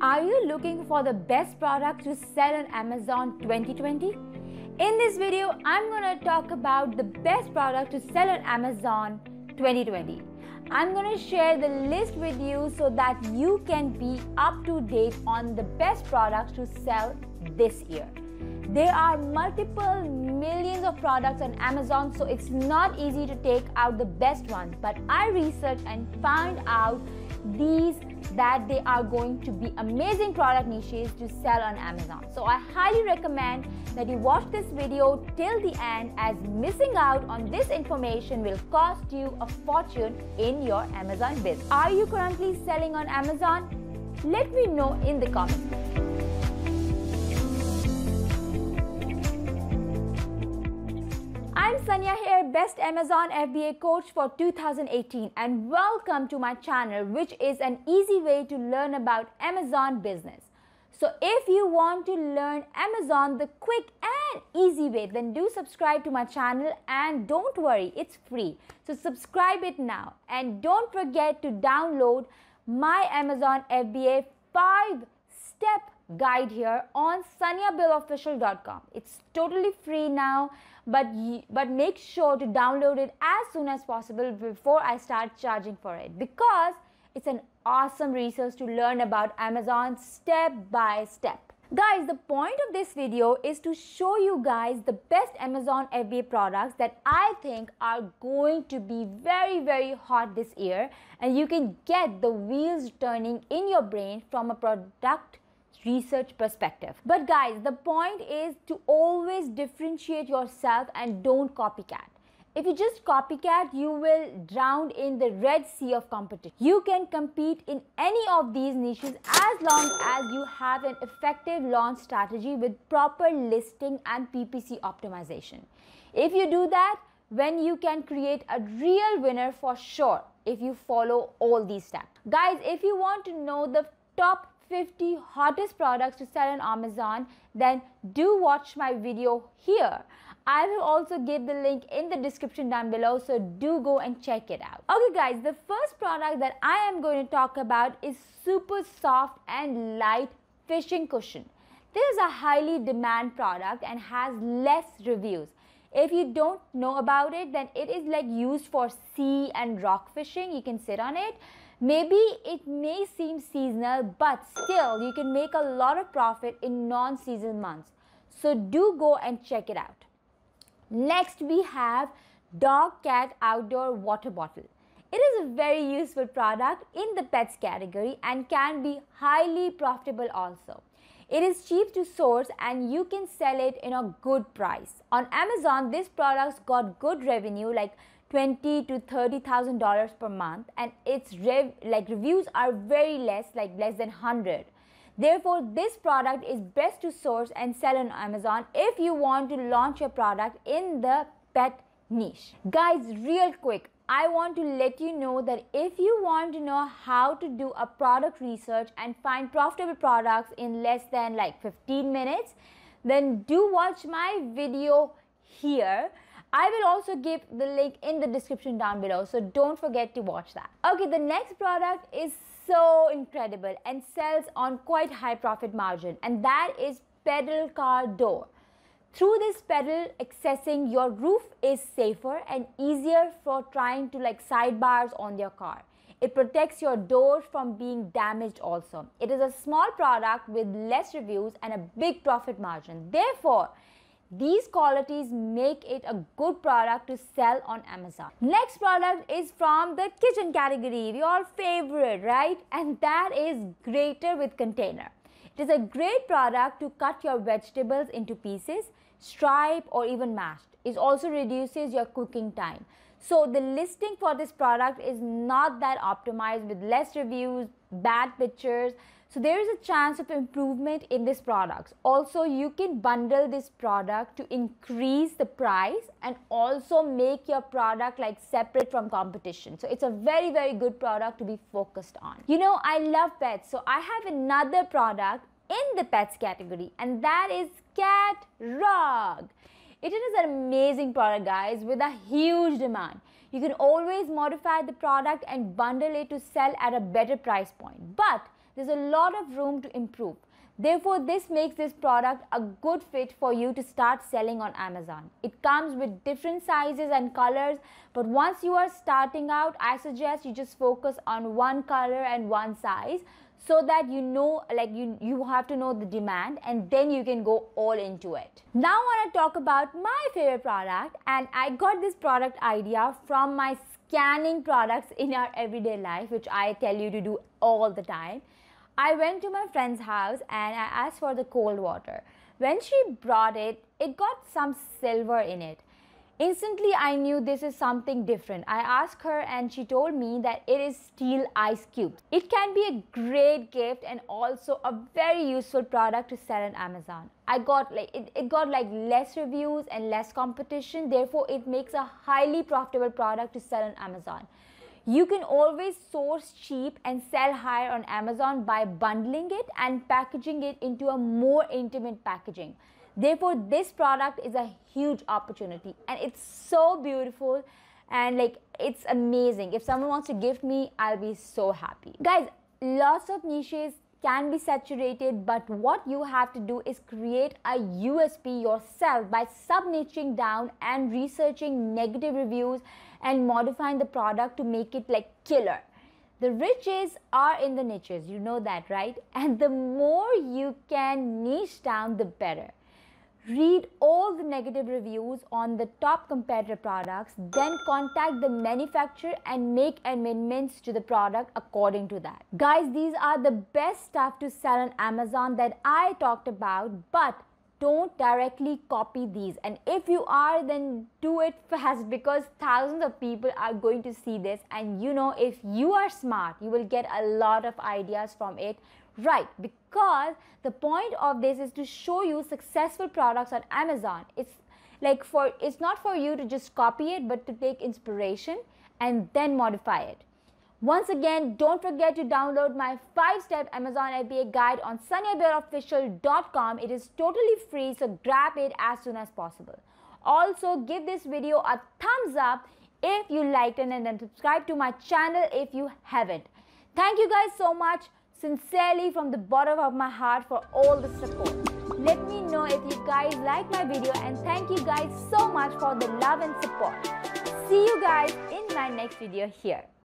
Are you looking for the best product to sell on Amazon 2020? In this video, I'm gonna talk about the best product to sell on Amazon 2020. I'm gonna share the list with you so that you can be up to date on the best products to sell this year. There are multiple millions of products on Amazon, so it's not easy to take out the best ones. But I researched and found out these that they are going to be amazing product niches to sell on Amazon. So I highly recommend that you watch this video till the end as missing out on this information will cost you a fortune in your Amazon business. Are you currently selling on Amazon? Let me know in the comments. I'm Sanya here, best Amazon FBA coach for 2018 and welcome to my channel which is an easy way to learn about Amazon business. So if you want to learn Amazon the quick and easy way then do subscribe to my channel and don't worry it's free. So subscribe it now and don't forget to download my Amazon FBA 5 step guide here on saniabillofficial.com. It's totally free now, but but make sure to download it as soon as possible before I start charging for it because it's an awesome resource to learn about Amazon step by step. Guys, the point of this video is to show you guys the best Amazon FBA products that I think are going to be very, very hot this year. And you can get the wheels turning in your brain from a product research perspective. But guys, the point is to always differentiate yourself and don't copycat. If you just copycat, you will drown in the red sea of competition. You can compete in any of these niches as long as you have an effective launch strategy with proper listing and PPC optimization. If you do that, then you can create a real winner for sure if you follow all these steps. Guys, if you want to know the top 50 hottest products to sell on Amazon, then do watch my video here. I will also give the link in the description down below, so do go and check it out. Okay guys, the first product that I am going to talk about is super soft and light fishing cushion. This is a highly demand product and has less reviews. If you don't know about it, then it is like used for sea and rock fishing. You can sit on it. Maybe it may seem seasonal, but still you can make a lot of profit in non-seasonal months. So do go and check it out. Next we have Dog Cat Outdoor Water Bottle. It is a very useful product in the pets category and can be highly profitable also. It is cheap to source and you can sell it in a good price. On Amazon, this product got good revenue like 20 to 30,000 dollars per month and its rev like reviews are very less like less than 100. Therefore, this product is best to source and sell on Amazon if you want to launch your product in the pet niche. Guys, real quick, I want to let you know that if you want to know how to do a product research and find profitable products in less than like 15 minutes, then do watch my video here. I will also give the link in the description down below, so don't forget to watch that. Okay, the next product is so incredible and sells on quite high profit margin and that is pedal car door. Through this pedal, accessing your roof is safer and easier for trying to like sidebars on your car. It protects your door from being damaged also. It is a small product with less reviews and a big profit margin. Therefore, these qualities make it a good product to sell on Amazon. Next product is from the kitchen category, your favorite, right? And that is grater with container. It is a great product to cut your vegetables into pieces, stripe or even mashed. It also reduces your cooking time. So the listing for this product is not that optimized with less reviews, bad pictures, so there is a chance of improvement in this product. Also, you can bundle this product to increase the price and also make your product like separate from competition. So it's a very, very good product to be focused on. You know, I love pets. So I have another product in the pets category and that is Cat Rug. It is an amazing product guys with a huge demand. You can always modify the product and bundle it to sell at a better price point. But there's a lot of room to improve. Therefore, this makes this product a good fit for you to start selling on Amazon. It comes with different sizes and colors, but once you are starting out, I suggest you just focus on one color and one size so that you know like you you have to know the demand and then you can go all into it now i want to talk about my favorite product and i got this product idea from my scanning products in our everyday life which i tell you to do all the time I went to my friend's house and I asked for the cold water. When she brought it, it got some silver in it. Instantly, I knew this is something different. I asked her, and she told me that it is steel ice cubes. It can be a great gift and also a very useful product to sell on Amazon. I got like it, it got like less reviews and less competition, therefore, it makes a highly profitable product to sell on Amazon. You can always source cheap and sell higher on Amazon by bundling it and packaging it into a more intimate packaging. Therefore, this product is a huge opportunity and it's so beautiful and like it's amazing. If someone wants to gift me, I'll be so happy. Guys, lots of niches can be saturated, but what you have to do is create a USP yourself by sub niching down and researching negative reviews and modifying the product to make it like killer. The riches are in the niches, you know that, right? And the more you can niche down, the better. Read all the negative reviews on the top competitor products, then contact the manufacturer and make amendments to the product according to that. Guys, these are the best stuff to sell on Amazon that I talked about, but don't directly copy these and if you are then do it fast because thousands of people are going to see this and you know if you are smart you will get a lot of ideas from it right because the point of this is to show you successful products on amazon it's like for it's not for you to just copy it but to take inspiration and then modify it once again, don't forget to download my 5-step Amazon FBA guide on sunnybearofficial.com. It is totally free, so grab it as soon as possible. Also, give this video a thumbs up if you liked it and then subscribe to my channel if you haven't. Thank you guys so much, sincerely from the bottom of my heart for all the support. Let me know if you guys like my video and thank you guys so much for the love and support. See you guys in my next video here.